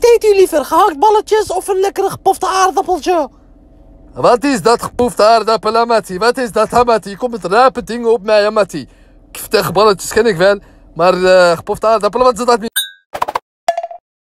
Wat eet u liever, gehaktballetjes of een lekker gepofte aardappeltje? Wat is dat gepofte aardappel, Amati? Wat is dat, Amati? Je komt met rapen dingen op mij, Amati. Ik balletjes ken ik wel, maar eh, gepofte aardappelen, wat is dat niet?